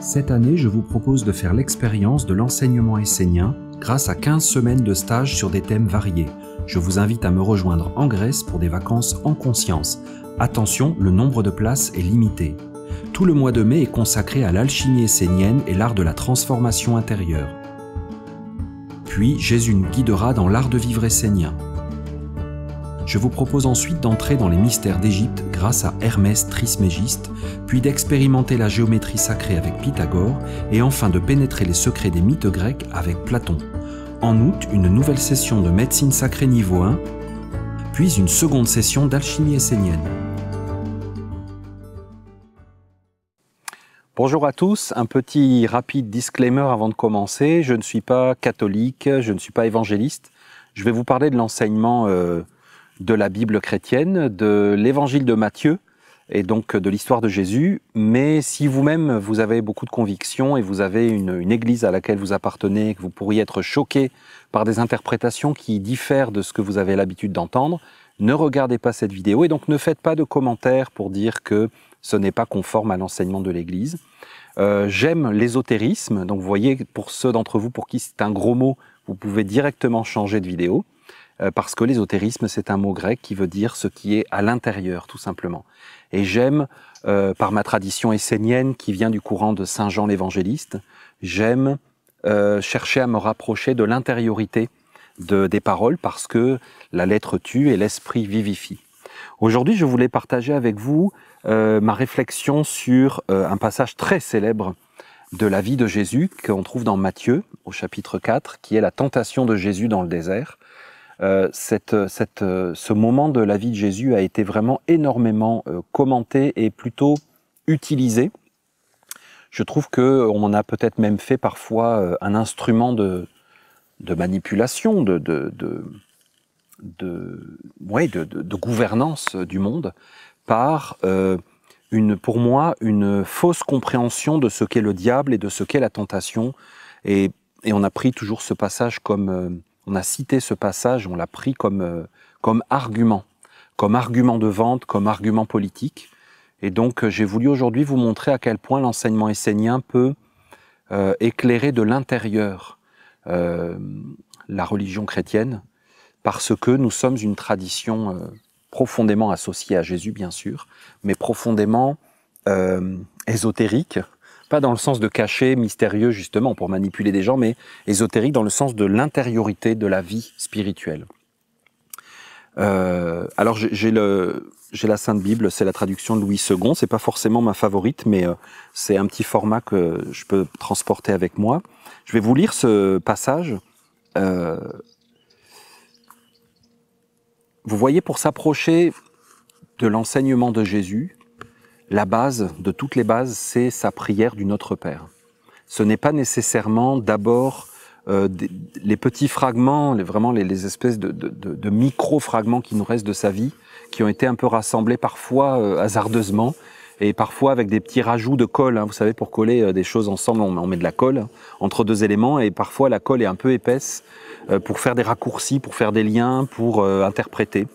Cette année, je vous propose de faire l'expérience de l'enseignement essénien grâce à 15 semaines de stage sur des thèmes variés. Je vous invite à me rejoindre en Grèce pour des vacances en conscience. Attention, le nombre de places est limité. Tout le mois de mai est consacré à l'alchimie essénienne et l'art de la transformation intérieure. Puis Jésus nous guidera dans l'art de vivre essénien. Je vous propose ensuite d'entrer dans les mystères d'Égypte grâce à Hermès Trismégiste, puis d'expérimenter la géométrie sacrée avec Pythagore, et enfin de pénétrer les secrets des mythes grecs avec Platon. En août, une nouvelle session de médecine sacrée niveau 1, puis une seconde session d'alchimie essénienne. Bonjour à tous, un petit rapide disclaimer avant de commencer. Je ne suis pas catholique, je ne suis pas évangéliste. Je vais vous parler de l'enseignement euh, de la Bible chrétienne, de l'évangile de Matthieu et donc de l'histoire de Jésus. Mais si vous-même, vous avez beaucoup de convictions et vous avez une, église à laquelle vous appartenez, que vous pourriez être choqué par des interprétations qui diffèrent de ce que vous avez l'habitude d'entendre, ne regardez pas cette vidéo et donc ne faites pas de commentaires pour dire que ce n'est pas conforme à l'enseignement de l'Église. Euh, j'aime l'ésotérisme, donc vous voyez, pour ceux d'entre vous pour qui c'est un gros mot, vous pouvez directement changer de vidéo. Euh, parce que l'ésotérisme, c'est un mot grec qui veut dire ce qui est à l'intérieur, tout simplement. Et j'aime, euh, par ma tradition essénienne qui vient du courant de Saint Jean l'Évangéliste, j'aime euh, chercher à me rapprocher de l'intériorité de, des paroles parce que la lettre tue et l'esprit vivifie. Aujourd'hui, je voulais partager avec vous ma réflexion sur un passage très célèbre de la vie de Jésus qu'on trouve dans Matthieu au chapitre 4, qui est la tentation de Jésus dans le désert. Euh, cette, euh, cette, euh, ce moment de la vie de Jésus a été vraiment énormément commenté et plutôt utilisé. Je trouve qu'on a peut-être même fait parfois un instrument de, de manipulation, de, de, de de, ouais, de, de, gouvernance du monde par, une, pour moi, une fausse compréhension de ce qu'est le diable et de ce qu'est la tentation. Et, et on a pris toujours ce passage comme, on a cité ce passage, on l'a pris comme, euh, comme argument, comme argument de vente, comme argument politique. Et donc, euh, j'ai voulu aujourd'hui vous montrer à quel point l'enseignement essénien peut euh, éclairer de l'intérieur la religion chrétienne, parce que nous sommes une tradition profondément associée à Jésus, bien sûr, mais profondément ésotérique, pas dans le sens de caché, mystérieux justement pour manipuler des gens, mais ésotérique dans le sens de l'intériorité de la vie spirituelle. Euh, alors j'ai le la Sainte Bible, c'est la traduction de Louis II. C'est pas forcément ma favorite, mais euh, c'est un petit format que je peux transporter avec moi. Je vais vous lire ce passage. Euh, vous voyez, pour s'approcher de l'enseignement de Jésus, la base de toutes les bases, c'est sa prière du Notre Père. Ce n'est pas nécessairement d'abord euh, les petits fragments, vraiment les, espèces de, micro-fragments qui nous restent de sa vie, qui ont été un peu rassemblés parfois euh, hasardeusement et parfois avec des petits rajouts de colle. Hein. vous savez, pour coller euh, des choses ensemble, on, met de la colle entre deux éléments et parfois la colle est un peu épaisse pour faire des raccourcis, pour faire des liens, pour interpréter.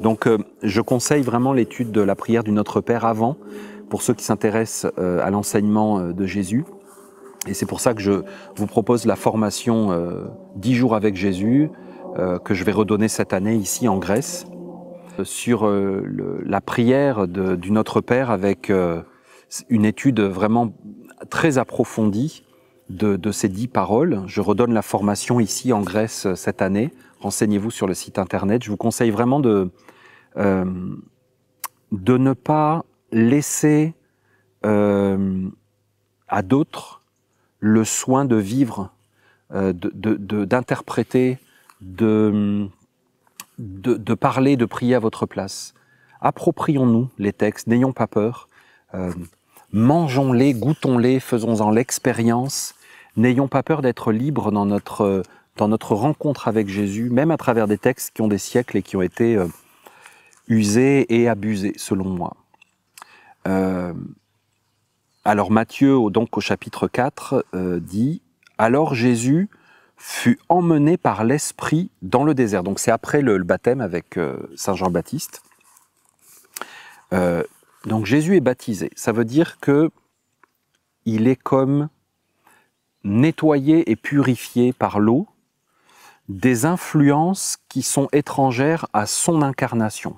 Donc euh, je conseille vraiment l'étude de la prière du Notre Père avant, pour ceux qui s'intéressent euh, à l'enseignement euh, de Jésus. Et c'est pour ça que je vous propose la formation Dix 10 jours avec Jésus que je vais redonner cette année ici en Grèce sur la prière du Notre Père avec une étude vraiment très approfondie de, de ces dix paroles. Je redonne la formation ici en Grèce cette année renseignez-vous sur le site internet. Je vous conseille vraiment de, euh, de ne pas laisser euh, à d'autres le soin de vivre, euh, d'interpréter, de, de, parler, de prier à votre place. Approprions-nous les textes, n'ayons pas peur. Mangeons-les, goûtons-les, faisons-en l'expérience. N'ayons pas peur d'être libre dans notre dans notre rencontre avec Jésus, même à travers des textes qui ont des siècles et qui ont été euh, usés et abusés, selon moi. Euh, alors Matthieu, donc au chapitre 4, euh, dit Alors Jésus fut emmené par l'Esprit dans le désert. Donc c'est après le, baptême avec Saint Jean-Baptiste. donc Jésus est baptisé. Ça veut dire qu'il est comme nettoyé et purifié par l'eau des influences qui sont étrangères à son incarnation.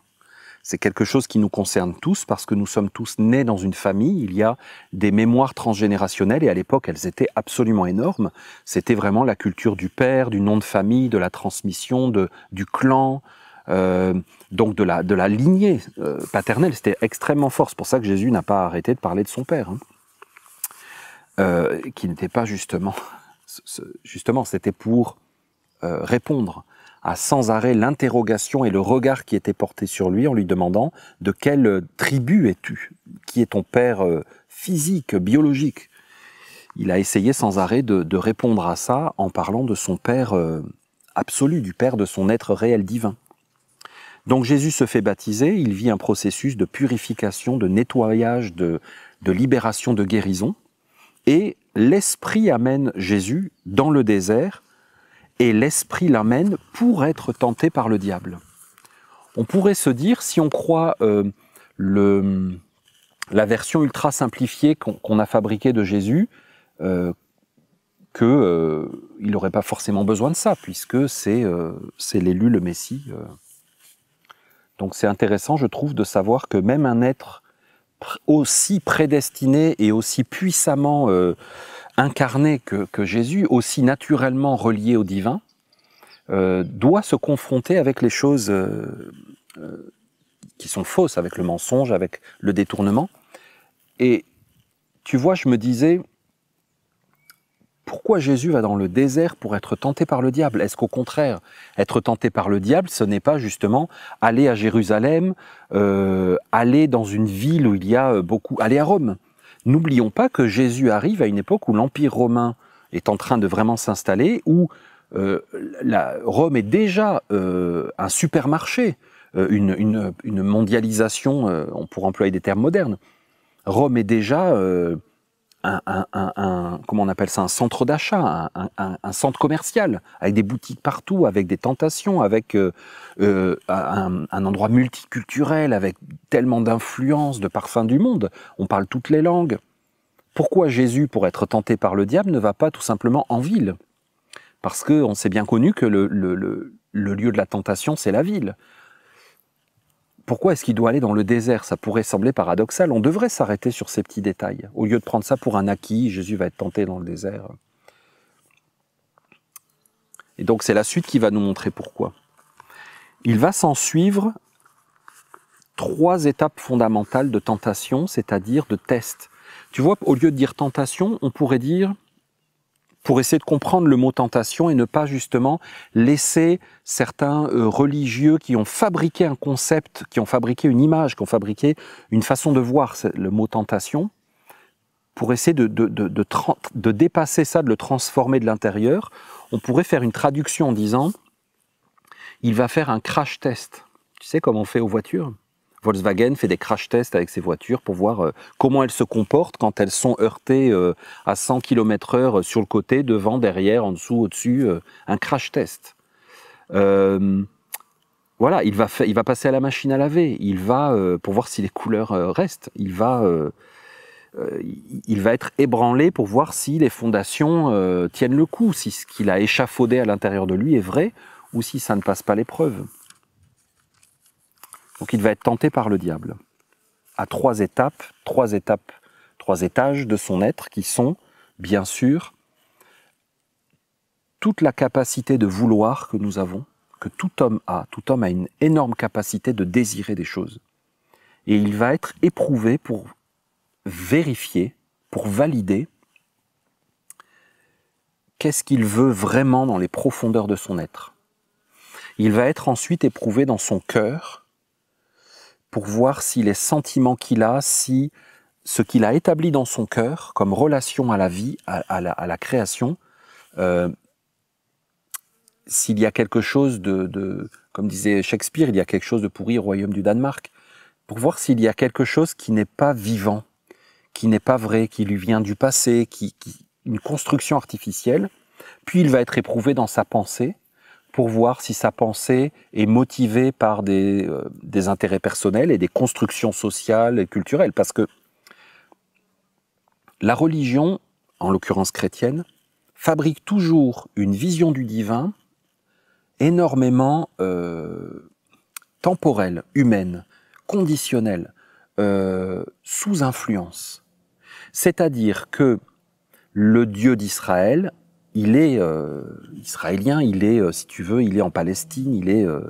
C'est quelque chose qui nous concerne tous parce que nous sommes tous nés dans une famille. Il y a des mémoires transgénérationnelles et à l'époque elles étaient absolument énormes. C'était vraiment la culture du père, du nom de famille, de la transmission, du clan, euh, donc de la, lignée euh, paternelle. C'était extrêmement fort. C'est pour ça que Jésus n'a pas arrêté de parler de son père, hein. euh, qui n'était pas justement, justement, c'était pour euh, répondre à sans arrêt l'interrogation et le regard qui était porté sur lui en lui demandant de quelle tribu es-tu Qui est ton père euh, physique, biologique Il a essayé sans arrêt de, répondre à ça en parlant de son père euh, absolu, du père de son être réel divin. Donc Jésus se fait baptiser, il vit un processus de purification, de nettoyage, de, de libération, de guérison, et l'Esprit amène Jésus dans le désert et l'esprit l'amène pour être tenté par le diable. On pourrait se dire, si on croit euh, la version ultra simplifiée qu'on a fabriquée de Jésus, euh, qu'il euh, n'aurait pas forcément besoin de ça, puisque c'est l'élu, le Messie. Donc c'est intéressant, je trouve, de savoir que même un être aussi prédestiné et aussi puissamment incarné que, Jésus, aussi naturellement relié au divin, euh, doit se confronter avec les choses euh, euh, qui sont fausses, avec le mensonge, avec le détournement. Et tu vois, je me disais, pourquoi Jésus va dans le désert pour être tenté par le diable Est-ce qu'au contraire, être tenté par le diable, ce n'est pas justement aller à Jérusalem, aller dans une ville où il y a beaucoup, aller à Rome, N'oublions pas que Jésus arrive à une époque où l'Empire romain est en train de vraiment s'installer, où euh, Rome est déjà euh, un supermarché, euh, une, mondialisation, on pourrait employer des termes modernes. Rome est déjà un, on appelle ça, un centre d'achat, un, centre commercial, avec des boutiques partout, avec des tentations, avec euh, euh, un, endroit multiculturel, avec tellement d'influence, de parfums du monde. On parle toutes les langues. Pourquoi Jésus, pour être tenté par le diable, ne va pas tout simplement en ville Parce qu'on s'est bien connu que le lieu de la tentation, c'est la ville pourquoi est-ce qu'il doit aller dans le désert Ça pourrait sembler paradoxal. On devrait s'arrêter sur ces petits détails. Au lieu de prendre ça pour un acquis, Jésus va être tenté dans le désert. Et donc c'est la suite qui va nous montrer pourquoi. Il va s'en suivre trois étapes fondamentales de tentation, c'est-à-dire de test. Tu vois, au lieu de dire tentation, on pourrait dire pour essayer de comprendre le mot tentation et ne pas justement laisser certains euh, religieux qui ont fabriqué un concept, qui ont fabriqué une image, qui ont fabriqué une façon de voir le mot tentation, pour essayer de, de, de, de dépasser ça, de le transformer de l'intérieur, on pourrait faire une traduction en disant il va faire un crash test. Tu sais comme on fait aux voitures Volkswagen fait des crash tests avec ses voitures pour voir euh, comment elles se comportent quand elles sont heurtées euh, à 100 km/h euh, sur le côté, devant, derrière, en dessous, au-dessus. un crash test. voilà, il va, il va passer à la machine à laver. Il va pour voir si les couleurs restent. Il va, il va être ébranlé pour voir si les fondations tiennent le coup, si ce qu'il a échafaudé à l'intérieur de lui est vrai ou si ça ne passe pas l'épreuve. Donc il va être tenté par le diable à trois étapes, trois étapes, trois étages de son être qui sont, bien sûr, toute la capacité de vouloir que nous avons, que tout homme a. Tout homme a une énorme capacité de désirer des choses. Et il va être éprouvé pour vérifier, pour valider qu'est-ce qu'il veut vraiment dans les profondeurs de son être. Il va être ensuite éprouvé dans son cœur, pour voir si les sentiments qu'il a, si ce qu'il a établi dans son cœur comme relation à la vie, à, la, création, euh, s'il y a quelque chose de, comme disait Shakespeare, il y a quelque chose de pourri au royaume du Danemark, pour voir s'il y a quelque chose qui n'est pas vivant, qui n'est pas vrai, qui lui vient du passé, qui, qui, une construction artificielle. Puis il va être éprouvé dans sa pensée, pour voir si sa pensée est motivée par euh, des, intérêts personnels et des constructions sociales et culturelles. Parce que la religion, en l'occurrence chrétienne, fabrique toujours une vision du divin énormément euh, temporelle, humaine, conditionnelle, euh, sous influence. C'est-à-dire que le Dieu d'Israël il est euh, israélien, il est, euh, si tu veux, il est en Palestine, il est euh,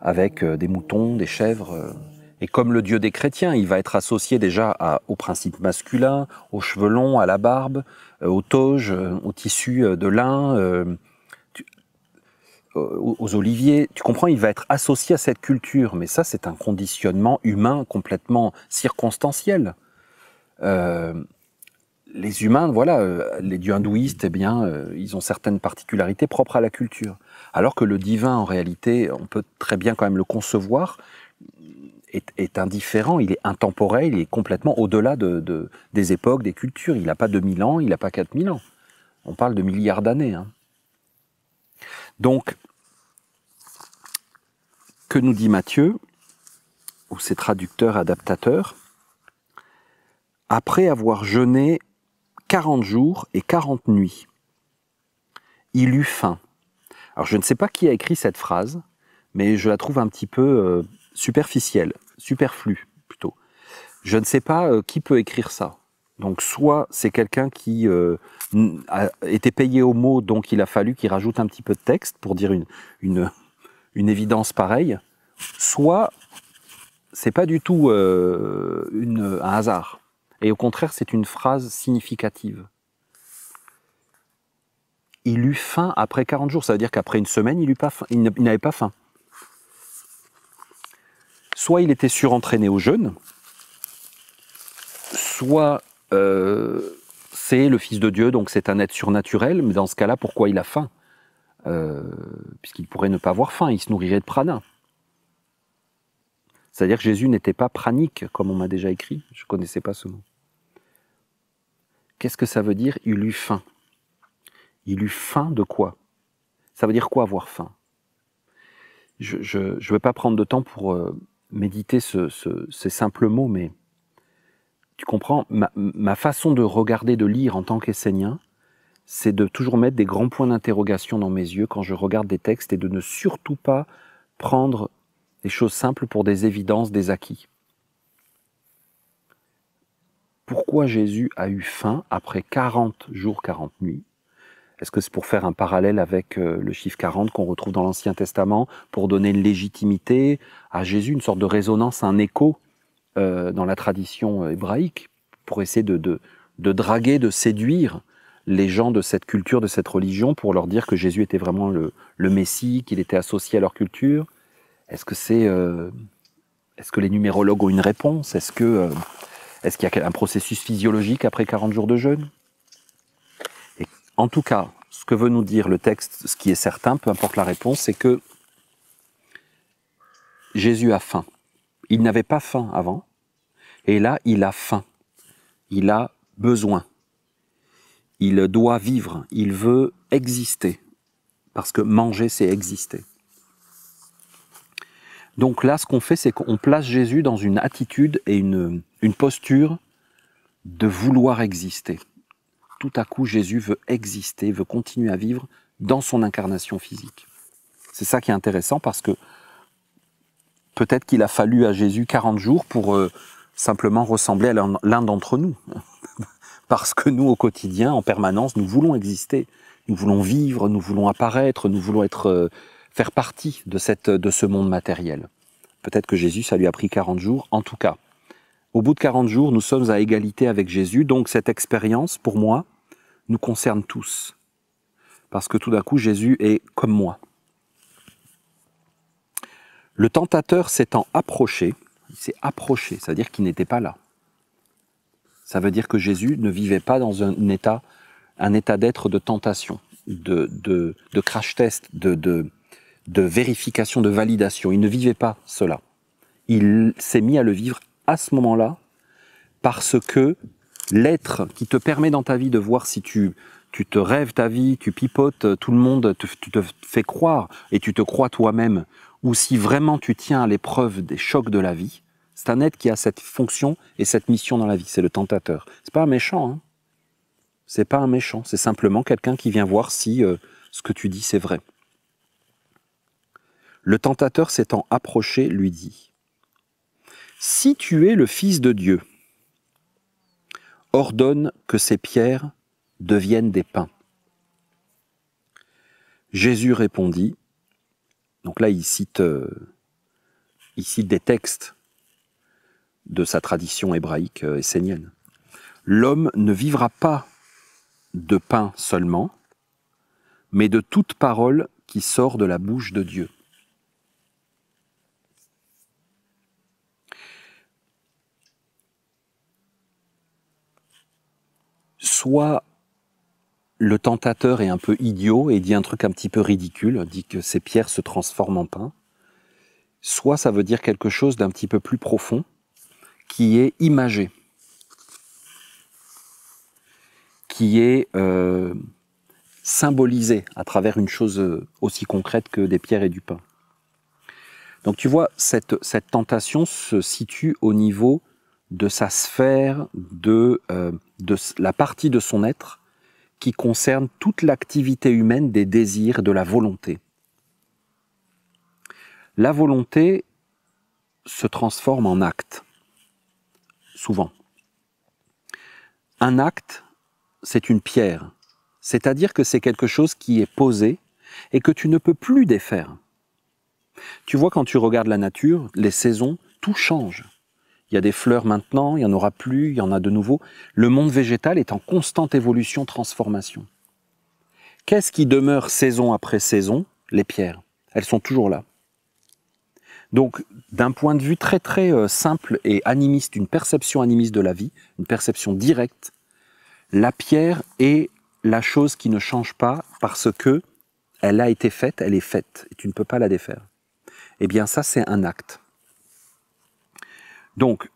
avec des moutons, des chèvres. Et comme le dieu des chrétiens, il va être associé déjà à, au principe masculin, aux cheveux longs, à la barbe, aux toges, aux tissus de lin, aux, oliviers. Tu comprends, il va être associé à cette culture. Mais ça, c'est un conditionnement humain complètement circonstanciel les humains, voilà, euh, les dieux hindouistes, eh bien, euh, ils ont certaines particularités propres à la culture. Alors que le divin, en réalité, on peut très bien quand même le concevoir, est, indifférent, il est intemporel, il est complètement au-delà de, des époques, des cultures. Il n'a pas 2000 ans, il n'a pas 4000 ans. On parle de milliards d'années. Hein. Donc, que nous dit Matthieu, ou ses traducteurs adaptateurs Après avoir jeûné 40 jours et 40 nuits. Il eut faim. Alors je ne sais pas qui a écrit cette phrase, mais je la trouve un petit peu euh, superficielle, superflue plutôt. Je ne sais pas euh, qui peut écrire ça. Donc soit c'est quelqu'un qui euh, a été payé au mot, donc il a fallu qu'il rajoute un petit peu de texte pour dire une, une, une évidence pareille, soit c'est pas du tout un hasard. Et au contraire, c'est une phrase significative. Il eut faim après 40 jours. Ça veut dire qu'après une semaine, il, n'avait pas faim. Soit il était surentraîné au jeûne, soit euh, c'est le Fils de Dieu, donc c'est un être surnaturel, mais dans ce cas-là, pourquoi il a faim euh, Puisqu'il pourrait ne pas avoir faim, il se nourrirait de prana. C'est-à-dire que Jésus n'était pas pranique, comme on m'a déjà écrit. Je ne connaissais pas ce mot. Qu'est-ce que ça veut dire Il eut faim. Il eut faim de quoi Ça veut dire quoi avoir faim Je ne vais pas prendre de temps pour euh, méditer ces simples mots, mais tu comprends, ma, ma façon de regarder, de lire en tant qu'Essénien, c'est de toujours mettre des grands points d'interrogation dans mes yeux quand je regarde des textes et de ne surtout pas prendre des choses simples pour des évidences, des acquis pourquoi Jésus a eu faim après 40 jours, 40 nuits. Est-ce que c'est pour faire un parallèle avec euh, le chiffre 40 qu'on retrouve dans l'Ancien Testament, pour donner une légitimité à Jésus, une sorte de résonance, un écho euh, dans la tradition euh, hébraïque, pour essayer de, draguer, de séduire les gens de cette culture, de cette religion, pour leur dire que Jésus était vraiment le, Messie, qu'il était associé à leur culture Est-ce que c'est... est-ce que les numérologues ont une réponse Est-ce que... Est-ce qu'il y a un processus physiologique après 40 jours de jeûne En tout cas, ce que veut nous dire le texte, ce qui est certain, peu importe la réponse, c'est que Jésus a faim. Il n'avait pas faim avant, et là, il a faim. Il a besoin. Il doit vivre, il veut exister, parce que manger, c'est exister. Donc là, ce qu'on fait, c'est qu'on place Jésus dans une attitude et une, une posture de vouloir exister. Tout à coup, Jésus veut exister, veut continuer à vivre dans son incarnation physique. C'est ça qui est intéressant parce que peut-être qu'il a fallu à Jésus 40 jours pour euh, simplement ressembler à l'un d'entre nous. parce que nous, au quotidien, en permanence, nous voulons exister, nous voulons vivre, nous voulons apparaître, nous voulons être, euh, faire partie de, cette, de ce monde matériel. Peut-être que Jésus, ça lui a pris 40 jours, en tout cas. Au bout de 40 jours, nous sommes à égalité avec Jésus, donc cette expérience, pour moi, nous concerne tous. Parce que tout d'un coup, Jésus est comme moi. Le tentateur s'étant approché, il s'est approché, c'est-à-dire qu'il n'était pas là. Ça veut dire que Jésus ne vivait pas dans un état, un état d'être de tentation, de, crash test, de, de vérification, de validation. Il ne vivait pas cela. Il s'est mis à le vivre à ce moment-là, parce que l'être qui te permet dans ta vie de voir si tu, tu te rêves ta vie, tu pipotes euh, tout le monde, tu, te fait croire et tu te crois toi-même, ou si vraiment tu tiens à l'épreuve des chocs de la vie, c'est un être qui a cette fonction et cette mission dans la vie, c'est le tentateur. C'est pas un méchant, hein c'est pas un méchant, c'est simplement quelqu'un qui vient voir si euh, ce que tu dis c'est vrai. Le tentateur s'étant approché lui dit si tu es le Fils de Dieu, ordonne que ces pierres deviennent des pains. Jésus répondit, donc là il cite, euh, des textes de sa tradition hébraïque euh, essénienne. L'homme ne vivra pas de pain seulement, mais de toute parole qui sort de la bouche de Dieu. soit le tentateur est un peu idiot et dit un truc un petit peu ridicule, dit que ces pierres se transforment en pain, soit ça veut dire quelque chose d'un petit peu plus profond, qui est imagé, qui est euh, symbolisé à travers une chose euh, aussi concrète que des pierres et du pain. Donc tu vois, cette, cette tentation se situe au niveau de sa sphère de euh, de la partie de son être qui concerne toute l'activité humaine des désirs, de la volonté. La volonté se transforme en acte, souvent. Un acte, c'est une pierre, c'est-à-dire que c'est quelque chose qui est posé et que tu ne peux plus défaire. Tu vois, quand tu regardes la nature, les saisons, tout change. Il y a des fleurs maintenant, il y en aura plus, il y en a de nouveau. Le monde végétal est en constante évolution, transformation. Qu'est-ce qui demeure saison après saison Les pierres. Elles sont toujours là. Donc, d'un point de vue très très euh, simple et animiste, une perception animiste de la vie, une perception directe, la pierre est la chose qui ne change pas parce que elle a été faite, elle est faite, et tu ne peux pas la défaire. Eh bien, ça, c'est un acte. Donc,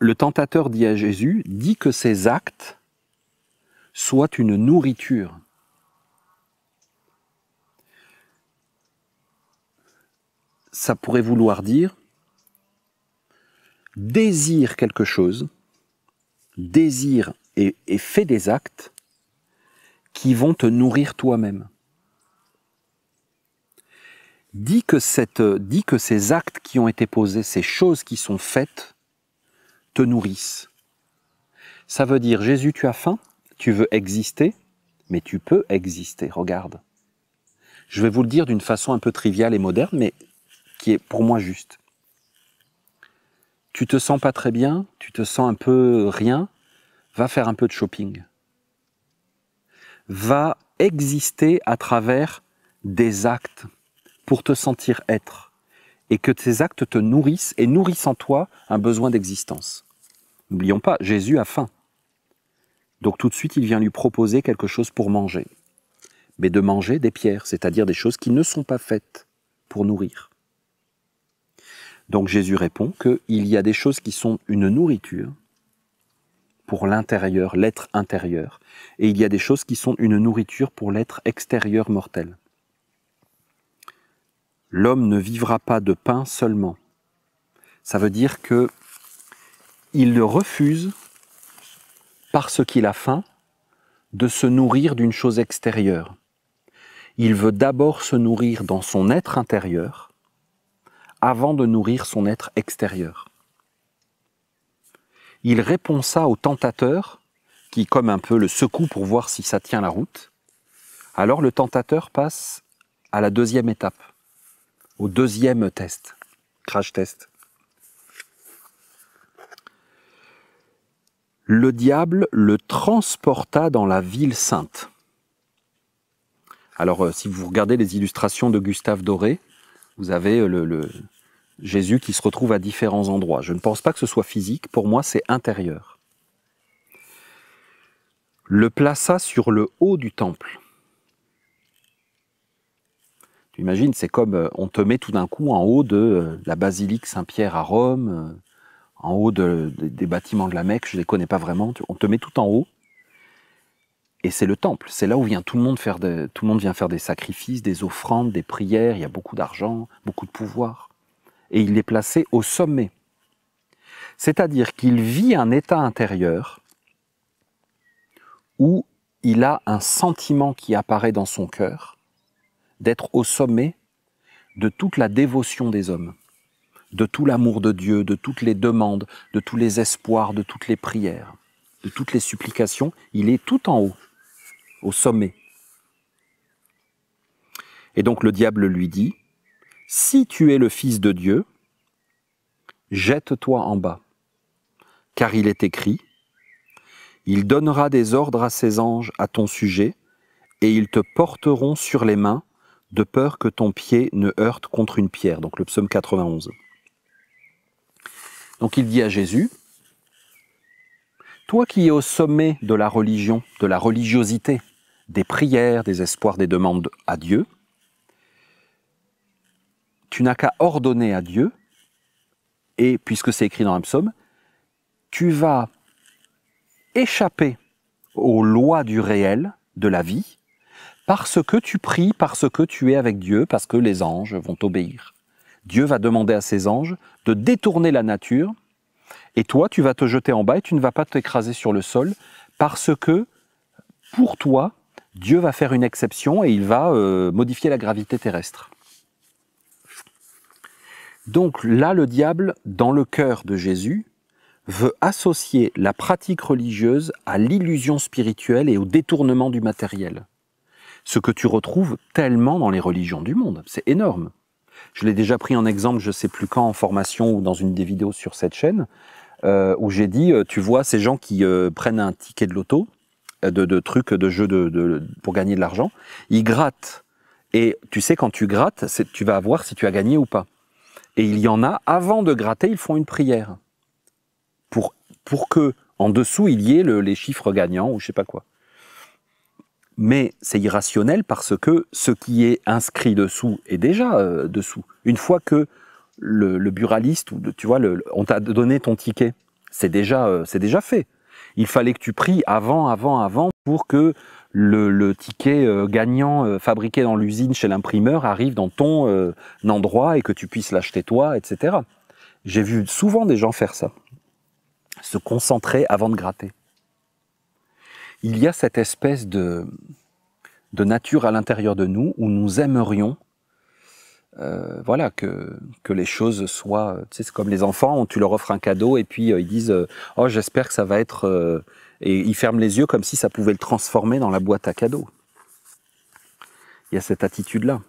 le tentateur dit à Jésus, dit que ses actes soient une nourriture. Ça pourrait vouloir dire désire quelque chose, désire et, et fais des actes qui vont te nourrir toi-même dit que, cette, dit que ces actes qui ont été posés, ces choses qui sont faites, te nourrissent. Ça veut dire, Jésus, tu as faim, tu veux exister, mais tu peux exister, regarde. Je vais vous le dire d'une façon un peu triviale et moderne, mais qui est pour moi juste. Tu te sens pas très bien, tu te sens un peu rien, va faire un peu de shopping. Va exister à travers des actes pour te sentir être, et que tes actes te nourrissent et nourrissent en toi un besoin d'existence. N'oublions pas, Jésus a faim. Donc tout de suite, il vient lui proposer quelque chose pour manger. Mais de manger des pierres, c'est-à-dire des choses qui ne sont pas faites pour nourrir. Donc Jésus répond qu'il y a des choses qui sont une nourriture pour l'intérieur, l'être intérieur, et il y a des choses qui sont une nourriture pour l'être extérieur mortel l'homme ne vivra pas de pain seulement. Ça veut dire que il le refuse parce qu'il a faim de se nourrir d'une chose extérieure. Il veut d'abord se nourrir dans son être intérieur avant de nourrir son être extérieur. Il répond ça au tentateur qui comme un peu le secoue pour voir si ça tient la route. Alors le tentateur passe à la deuxième étape au deuxième test, crash test. Le diable le transporta dans la ville sainte. Alors, euh, si vous regardez les illustrations de Gustave Doré, vous avez euh, le, Jésus qui se retrouve à différents endroits. Je ne pense pas que ce soit physique, pour moi c'est intérieur. Le plaça sur le haut du temple. Imagine, c'est comme euh, on te met tout d'un coup en haut de euh, la basilique Saint-Pierre à Rome, euh, en haut des bâtiments de la Mecque, je ne les connais pas vraiment, on te met tout en haut. Et c'est le temple, c'est là où vient tout le monde faire tout le monde vient faire des sacrifices, des offrandes, des prières, il y a beaucoup d'argent, beaucoup de pouvoir. Et il est placé au sommet. C'est-à-dire qu'il vit un état intérieur où il a un sentiment qui apparaît dans son cœur, d'être au sommet de toute la dévotion des hommes, de tout l'amour de Dieu, de toutes les demandes, de tous les espoirs, de toutes les prières, de toutes les supplications. Il est tout en haut, au sommet. Et donc le diable lui dit, Si tu es le Fils de Dieu, jette-toi en bas, car il est écrit, Il donnera des ordres à ses anges à ton sujet, et ils te porteront sur les mains, de peur que ton pied ne heurte contre une pierre. Donc le psaume 91. Donc il dit à Jésus, Toi qui es au sommet de la religion, de la religiosité, des prières, des espoirs, des demandes à Dieu, tu n'as qu'à ordonner à Dieu, et puisque c'est écrit dans un psaume, tu vas échapper aux lois du réel, de la vie, parce que tu pries, parce que tu es avec Dieu, parce que les anges vont t'obéir. Dieu va demander à ses anges de détourner la nature, et toi, tu vas te jeter en bas et tu ne vas pas t'écraser sur le sol, parce que pour toi, Dieu va faire une exception et il va euh, modifier la gravité terrestre. Donc là, le diable, dans le cœur de Jésus, veut associer la pratique religieuse à l'illusion spirituelle et au détournement du matériel ce que tu retrouves tellement dans les religions du monde. C'est énorme. Je l'ai déjà pris en exemple, je sais plus quand, en formation ou dans une des vidéos sur cette chaîne, euh, où j'ai dit, euh, tu vois, ces gens qui euh, prennent un ticket de loto, de, trucs, de jeux de, pour gagner de l'argent, ils grattent. Et tu sais, quand tu grattes, tu vas voir si tu as gagné ou pas. Et il y en a, avant de gratter, ils font une prière. Pour, pour que, en dessous, il y ait les chiffres gagnants ou je sais pas quoi mais c'est irrationnel parce que ce qui est inscrit dessous est déjà euh, dessous. Une fois que le, buraliste, ou tu vois, le, on t'a donné ton ticket, c'est déjà, euh, c'est déjà fait. Il fallait que tu pries avant, avant, avant pour que le, ticket euh, gagnant fabriqué dans l'usine chez l'imprimeur arrive dans ton endroit et que tu puisses l'acheter toi, etc. J'ai vu souvent des gens faire ça, se concentrer avant de gratter il y a cette espèce de, de nature à l'intérieur de nous où nous aimerions euh, voilà que, que les choses soient tu sais c'est comme les enfants tu leur offres un cadeau et puis euh, ils disent euh, oh j'espère que ça va être et ils ferment les yeux comme si ça pouvait le transformer dans la boîte à cadeaux il y a cette attitude là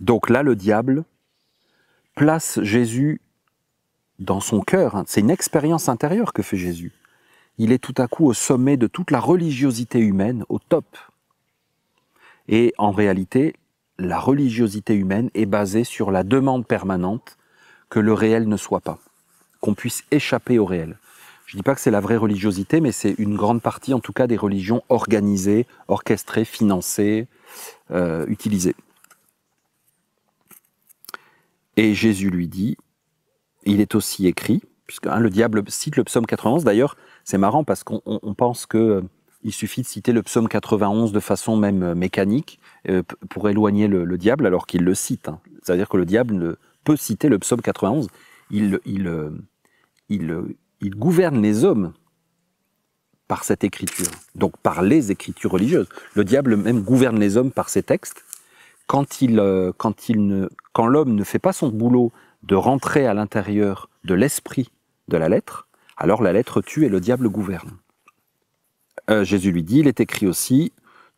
donc là le diable place Jésus dans son cœur c'est une expérience intérieure que fait Jésus il est tout à coup au sommet de toute la religiosité humaine, au top. Et en réalité, la religiosité humaine est basée sur la demande permanente que le réel ne soit pas, qu'on puisse échapper au réel. Je ne dis pas que c'est la vraie religiosité, mais c'est une grande partie en tout cas des religions organisées, orchestrées, financées, euh, utilisées. Et Jésus lui dit, il est aussi écrit, Hein, le diable cite le psaume 91. D'ailleurs, c'est marrant parce qu'on pense qu'il euh, suffit de citer le psaume 91 de façon même euh, mécanique euh, pour éloigner le, diable, alors qu'il le cite. Hein. C'est-à-dire que le diable ne peut citer le psaume 91. Il, gouverne les hommes par cette écriture, donc par les écritures religieuses. Le diable même gouverne les hommes par ses textes. quand l'homme ne fait pas son boulot de rentrer à l'intérieur de l'esprit de la lettre, alors la lettre tue et le diable gouverne. Euh, Jésus lui dit, il est écrit aussi,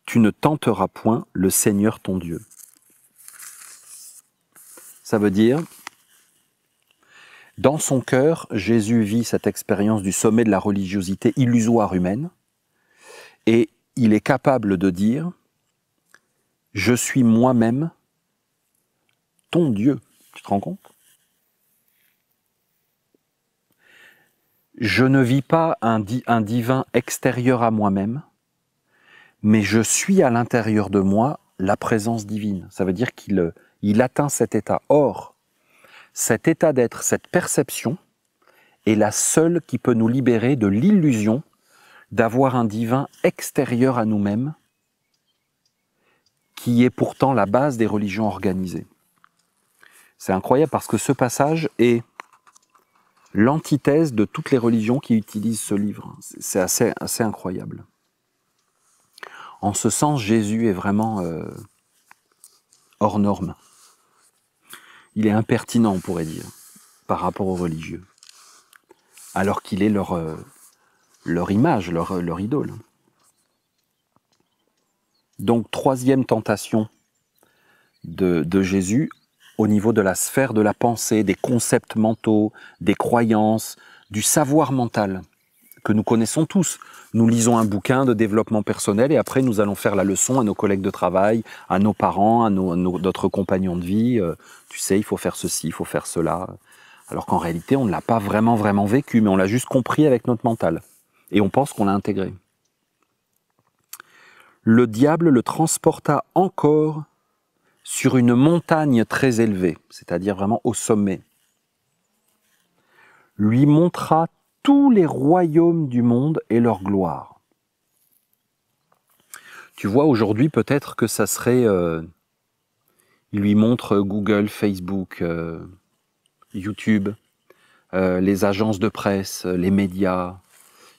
tu ne tenteras point le Seigneur ton Dieu. Ça veut dire, dans son cœur, Jésus vit cette expérience du sommet de la religiosité illusoire humaine, et il est capable de dire, je suis moi-même ton Dieu. Tu te rends compte Je ne vis pas un, divin extérieur à moi-même, mais je suis à l'intérieur de moi la présence divine. Ça veut dire qu'il atteint cet état. Or, cet état d'être, cette perception, est la seule qui peut nous libérer de l'illusion d'avoir un divin extérieur à nous-mêmes, qui est pourtant la base des religions organisées. C'est incroyable parce que ce passage est l'antithèse de toutes les religions qui utilisent ce livre. C'est assez, incroyable. En ce sens, Jésus est vraiment euh, hors norme. Il est impertinent, on pourrait dire, par rapport aux religieux, alors qu'il est leur, euh, leur image, euh, leur, idole. Donc, troisième tentation de, de Jésus, au niveau de la sphère de la pensée, des concepts mentaux, des croyances, du savoir mental que nous connaissons tous. Nous lisons un bouquin de développement personnel et après nous allons faire la leçon à nos collègues de travail, à nos parents, à, nos, nos, notre compagnon de vie. Euh, tu sais, il faut faire ceci, il faut faire cela. Alors qu'en réalité, on ne l'a pas vraiment, vraiment vécu, mais on l'a juste compris avec notre mental. Et on pense qu'on l'a intégré. Le diable le transporta encore sur une montagne très élevée, c'est-à-dire vraiment au sommet, lui montra tous les royaumes du monde et leur gloire. Tu vois, aujourd'hui, peut-être que ça serait... Euh, il lui montre Google, Facebook, euh, YouTube, euh, les agences de presse, les médias.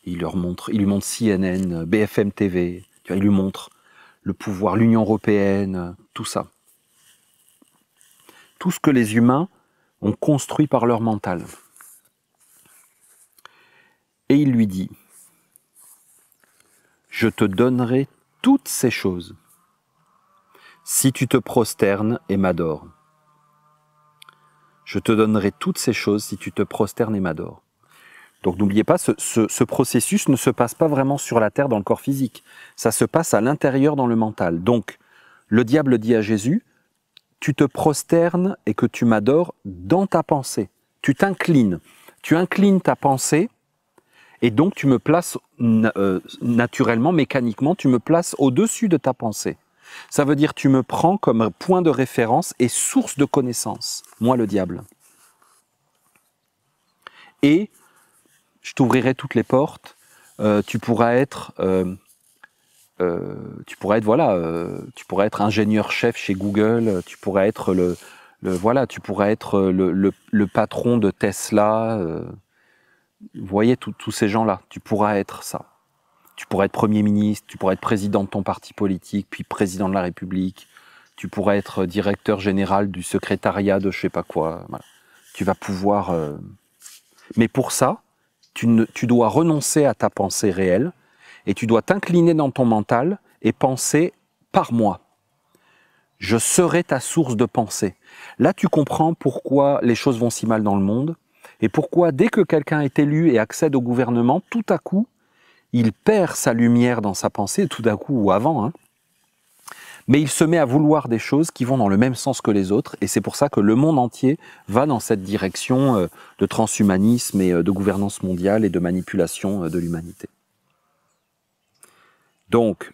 Il, leur montre, il lui montre CNN, BFM TV. il lui montre le pouvoir, l'Union européenne, tout ça tout ce que les humains ont construit par leur mental. Et il lui dit, je te donnerai toutes ces choses si tu te prosternes et m'adores. Je te donnerai toutes ces choses si tu te prosternes et m'adores. Donc n'oubliez pas, ce, ce, processus ne se passe pas vraiment sur la terre dans le corps physique. Ça se passe à l'intérieur dans le mental. Donc, le diable dit à Jésus, tu te prosternes et que tu m'adores dans ta pensée. Tu t'inclines. Tu inclines ta pensée et donc tu me places euh, naturellement, mécaniquement, tu me places au-dessus de ta pensée. Ça veut dire tu me prends comme point de référence et source de connaissance, moi le diable. Et je t'ouvrirai toutes les portes, euh, tu pourras être euh, euh, tu pourrais être voilà, euh, tu pourrais être ingénieur chef chez Google, euh, tu pourrais être le, voilà, tu pourrais être le, patron de Tesla. vous voyez tous ces gens-là, tu pourras être ça. Tu pourrais être premier ministre, tu pourrais être président de ton parti politique, puis président de la République. Tu pourrais être directeur général du secrétariat de je sais pas quoi. Tu vas pouvoir. Mais pour ça, tu, ne, tu dois renoncer à ta pensée réelle et tu dois t'incliner dans ton mental et penser par moi. Je serai ta source de pensée. Là, tu comprends pourquoi les choses vont si mal dans le monde et pourquoi dès que quelqu'un est élu et accède au gouvernement, tout à coup, il perd sa lumière dans sa pensée, tout à coup ou avant. Hein. Mais il se met à vouloir des choses qui vont dans le même sens que les autres, et c'est pour ça que le monde entier va dans cette direction euh, de transhumanisme et euh, de gouvernance mondiale et de manipulation euh, de l'humanité. Donc,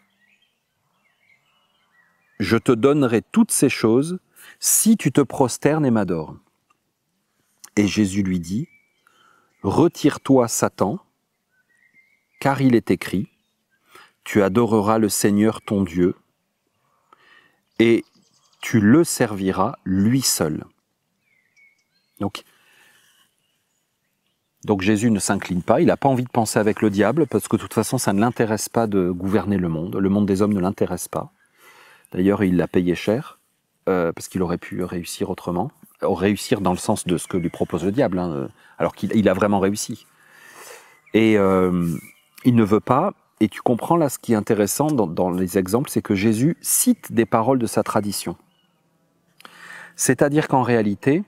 je te donnerai toutes ces choses si tu te prosternes et m'adores. Et Jésus lui dit, Retire-toi, Satan, car il est écrit, Tu adoreras le Seigneur ton Dieu, et tu le serviras lui seul. Donc, donc Jésus ne s'incline pas, il n'a pas envie de penser avec le diable, parce que de toute façon, ça ne l'intéresse pas de gouverner le monde. Le monde des hommes ne l'intéresse pas. D'ailleurs, il l'a payé cher, euh, parce qu'il aurait pu réussir autrement. Euh, réussir dans le sens de ce que lui propose le diable, hein, euh, alors qu'il a vraiment réussi. Et il ne veut pas, et tu comprends là ce qui est intéressant dans les exemples, c'est que Jésus cite des paroles de sa tradition. C'est-à-dire qu'en réalité,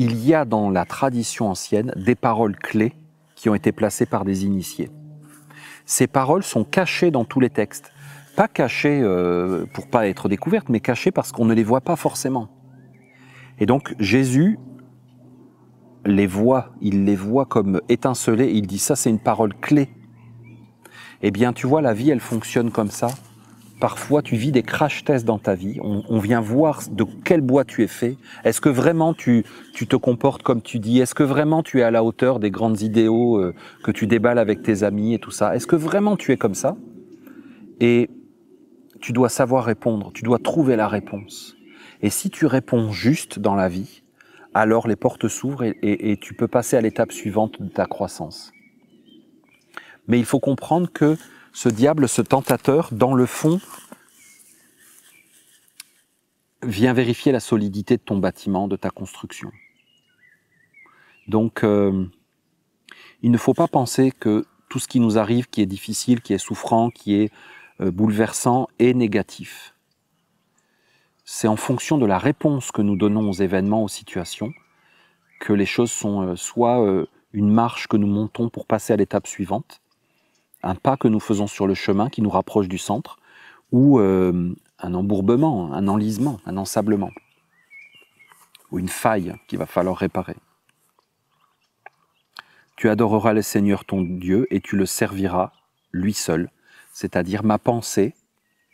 il y a dans la tradition ancienne des paroles clés qui ont été placées par des initiés. Ces paroles sont cachées dans tous les textes. Pas cachées pour euh, pour pas être découvertes, mais cachées parce qu'on ne les voit pas forcément. Et donc Jésus les voit, il les voit comme étincelées, il dit ça c'est une parole clé. Eh bien tu vois, la vie elle fonctionne comme ça parfois tu vis des crash tests dans ta vie. On, vient voir de quel bois tu es fait. Est-ce que vraiment tu, tu te comportes comme tu dis Est-ce que vraiment tu es à la hauteur des grandes idéaux euh, que tu déballes avec tes amis et tout ça Est-ce que vraiment tu es comme ça Et tu dois savoir répondre, tu dois trouver la réponse. Et si tu réponds juste dans la vie, alors les portes s'ouvrent et tu peux passer à l'étape suivante de ta croissance. Mais il faut comprendre que ce diable, ce tentateur, dans le fond, vient vérifier la solidité de ton bâtiment, de ta construction. Donc, euh, il ne faut pas penser que tout ce qui nous arrive, qui est difficile, qui est souffrant, qui est euh, bouleversant, est négatif. C'est en fonction de la réponse que nous donnons aux événements, aux situations, que les choses sont euh, soit une marche que nous montons pour passer à l'étape suivante, un pas que nous faisons sur le chemin qui nous rapproche du centre, ou euh, un embourbement, un enlisement, un ensablement, ou une faille qu'il va falloir réparer. Tu adoreras le Seigneur ton Dieu et tu le serviras, lui seul, c'est-à-dire ma pensée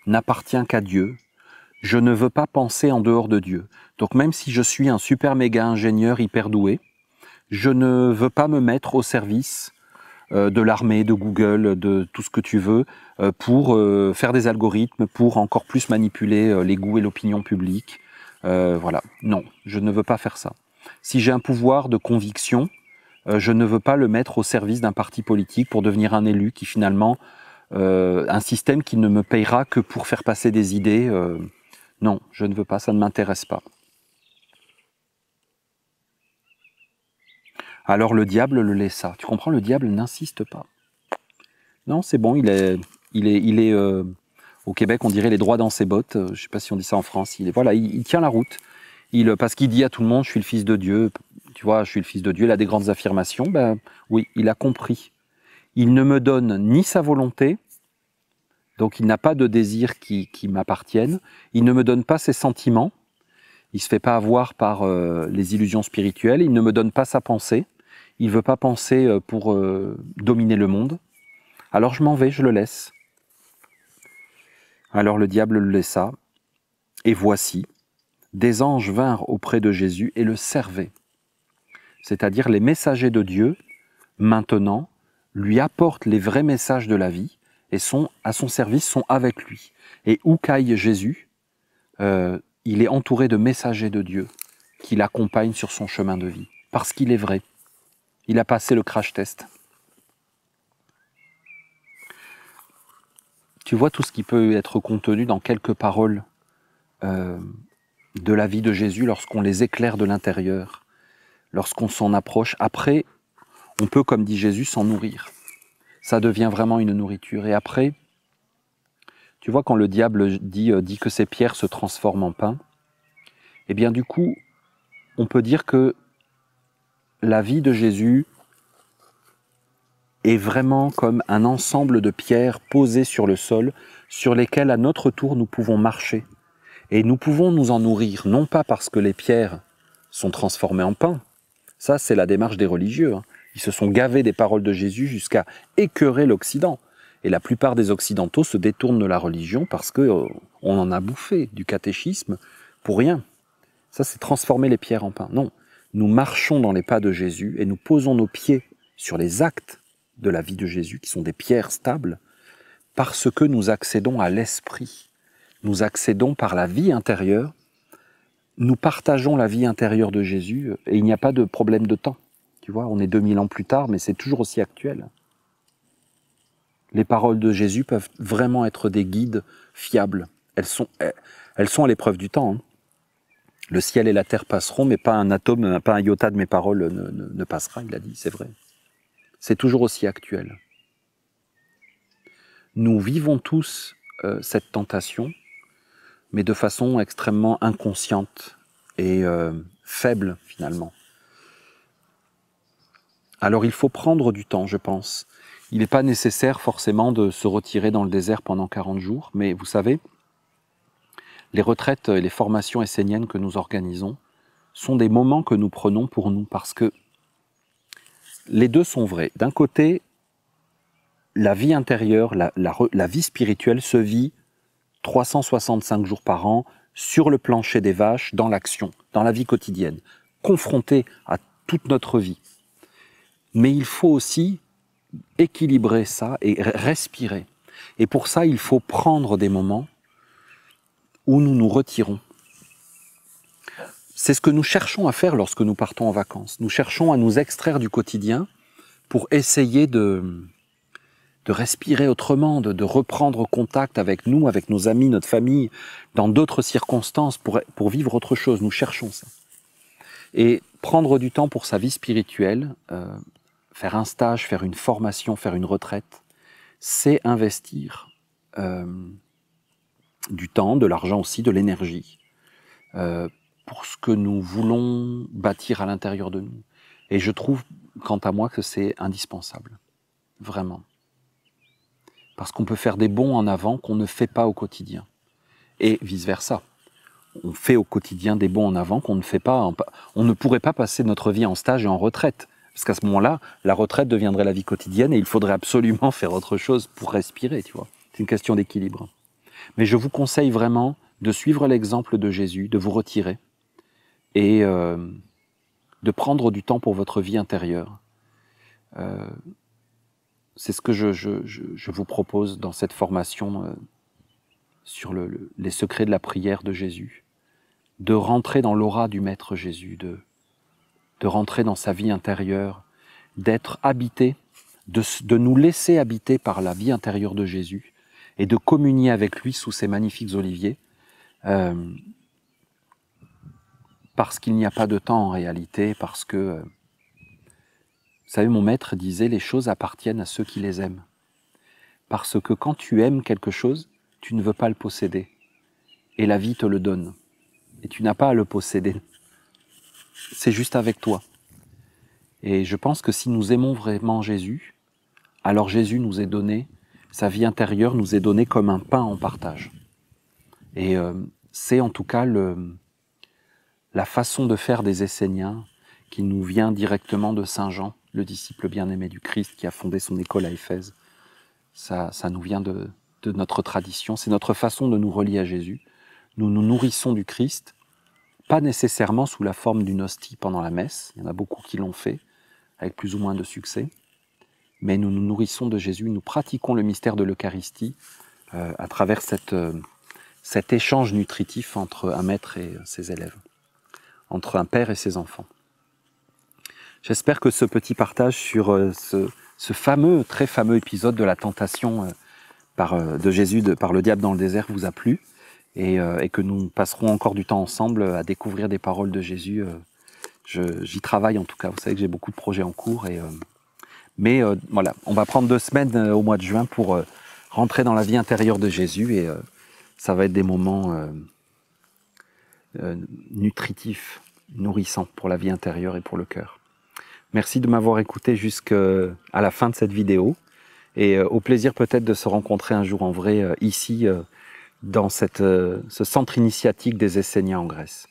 n'appartient qu'à Dieu. Je ne veux pas penser en dehors de Dieu. Donc même si je suis un super méga ingénieur hyper doué, je ne veux pas me mettre au service euh, de l'armée, de Google, de tout ce que tu veux, euh, pour euh, faire des algorithmes, pour encore plus manipuler les goûts et l'opinion publique. voilà. Non, je ne veux pas faire ça. Si j'ai un pouvoir de conviction, je ne veux pas le mettre au service d'un parti politique pour devenir un élu qui finalement un système qui ne me payera que pour faire passer des idées. non, je ne veux pas, ça ne m'intéresse pas. Alors le diable le laissa. Tu comprends, le diable n'insiste pas. Non, c'est bon, il est, il est, il est euh, au Québec, on dirait les droits dans ses bottes. Euh, je ne sais pas si on dit ça en France. Il est, voilà, il, tient la route. Il, euh, parce qu'il dit à tout le monde, je suis le fils de Dieu. Tu vois, je suis le fils de Dieu. Il a des grandes affirmations. Ben oui, il a compris. Il ne me donne ni sa volonté, donc il n'a pas de désir qui, qui m'appartienne. Il ne me donne pas ses sentiments. Il se fait pas avoir par les illusions spirituelles. Il ne me donne pas sa pensée il veut pas penser euh, pour euh, dominer le monde. Alors je m'en vais, je le laisse. Alors le diable le laissa, et voici, des anges vinrent auprès de Jésus et le servaient. C'est-à-dire les messagers de Dieu, maintenant, lui apportent les vrais messages de la vie et sont à son service, sont avec lui. Et où caille Jésus euh, Il est entouré de messagers de Dieu qui l'accompagnent sur son chemin de vie, parce qu'il est vrai. Il a passé le crash test. Tu vois tout ce qui peut être contenu dans quelques paroles euh, de la vie de Jésus lorsqu'on les éclaire de l'intérieur, lorsqu'on s'en approche. Après, on peut, comme dit Jésus, s'en nourrir. Ça devient vraiment une nourriture. Et après, tu vois, quand le diable dit, euh, dit que ces pierres se transforment en pain, eh bien, du coup, on peut dire que la vie de Jésus est vraiment comme un ensemble de pierres posées sur le sol, sur lesquelles à notre tour nous pouvons marcher. Et nous pouvons nous en nourrir, non pas parce que les pierres sont transformées en pain, ça c'est la démarche des religieux, hein. ils se sont gavés des paroles de Jésus jusqu'à écœurer l'Occident. Et la plupart des Occidentaux se détournent de la religion parce qu'on euh, en a bouffé du catéchisme pour rien. Ça c'est transformer les pierres en pain. Non, nous marchons dans les pas de Jésus et nous posons nos pieds sur les actes de la vie de Jésus, qui sont des pierres stables, parce que nous accédons à l'esprit. Nous accédons par la vie intérieure. Nous partageons la vie intérieure de Jésus et il n'y a pas de problème de temps. Tu vois, on est 2000 ans plus tard, mais c'est toujours aussi actuel. Les paroles de Jésus peuvent vraiment être des guides fiables. Elles sont, elles sont à l'épreuve du temps. Hein. Le ciel et la terre passeront, mais pas un atome, pas un iota de mes paroles ne, passera, il a dit, c'est vrai. C'est toujours aussi actuel. Nous vivons tous euh, cette tentation, mais de façon extrêmement inconsciente et euh, faible finalement. Alors il faut prendre du temps, je pense. Il n'est pas nécessaire forcément de se retirer dans le désert pendant 40 jours, mais vous savez, les retraites et les formations esséniennes que nous organisons sont des moments que nous prenons pour nous parce que les deux sont vrais. D'un côté, la vie intérieure, la, vie spirituelle se vit 365 jours par an sur le plancher des vaches, dans l'action, dans la vie quotidienne, confrontée à toute notre vie. Mais il faut aussi équilibrer ça et respirer. Et pour ça, il faut prendre des moments où nous nous retirons. C'est ce que nous cherchons à faire lorsque nous partons en vacances. Nous cherchons à nous extraire du quotidien pour essayer de, de respirer autrement, de, de, reprendre contact avec nous, avec nos amis, notre famille, dans d'autres circonstances, pour, pour vivre autre chose. Nous cherchons ça. Et prendre du temps pour sa vie spirituelle, euh, faire un stage, faire une formation, faire une retraite, c'est investir. Euh, du temps, de l'argent aussi, de l'énergie, euh, pour ce que nous voulons bâtir à l'intérieur de nous. Et je trouve, quant à moi, que c'est indispensable, vraiment. Parce qu'on peut faire des bons en avant qu'on ne fait pas au quotidien. Et vice-versa. On fait au quotidien des bons en avant qu'on ne fait pas. On ne pourrait pas passer notre vie en stage et en retraite. Parce qu'à ce moment-là, la retraite deviendrait la vie quotidienne et il faudrait absolument faire autre chose pour respirer, tu vois. C'est une question d'équilibre. Mais je vous conseille vraiment de suivre l'exemple de Jésus, de vous retirer et euh, de prendre du temps pour votre vie intérieure. Euh, c'est ce que je, je, je, vous propose dans cette formation euh, sur les secrets de la prière de Jésus, de rentrer dans l'aura du Maître Jésus, de, de rentrer dans sa vie intérieure, d'être habité, de, de nous laisser habiter par la vie intérieure de Jésus, et de communier avec lui sous ses magnifiques oliviers, euh, parce qu'il n'y a pas de temps en réalité, parce que, euh, vous savez, mon maître disait, les choses appartiennent à ceux qui les aiment. Parce que quand tu aimes quelque chose, tu ne veux pas le posséder. Et la vie te le donne. Et tu n'as pas à le posséder. C'est juste avec toi. Et je pense que si nous aimons vraiment Jésus, alors Jésus nous est donné sa vie intérieure nous est donnée comme un pain en partage. Et euh, c'est en tout cas le, la façon de faire des Esséniens qui nous vient directement de Saint Jean, le disciple bien-aimé du Christ qui a fondé son école à Éphèse. Ça, nous vient de, de notre tradition, c'est notre façon de nous relier à Jésus. Nous nous nourrissons du Christ, pas nécessairement sous la forme d'une hostie pendant la messe, il y en a beaucoup qui l'ont fait, avec plus ou moins de succès, mais nous nous nourrissons de Jésus, nous pratiquons le mystère de l'Eucharistie euh, à travers cette, euh, cet échange nutritif entre un maître et euh, ses élèves, entre un père et ses enfants. J'espère que ce petit partage sur ce, ce, fameux, très fameux épisode de la tentation par, de Jésus de, par le diable dans le désert vous a plu et, et, que nous passerons encore du temps ensemble à découvrir des paroles de Jésus. J'y travaille en tout cas, vous savez que j'ai beaucoup de projets en cours et mais euh, voilà, on va prendre deux semaines euh, au mois de juin pour euh, rentrer dans la vie intérieure de Jésus et ça va être des moments nutritifs, nourrissants pour la vie intérieure et pour le cœur. Merci de m'avoir écouté jusqu'à la fin de cette vidéo et au plaisir peut-être de se rencontrer un jour en vrai ici dans ce centre initiatique des Esséniens en Grèce.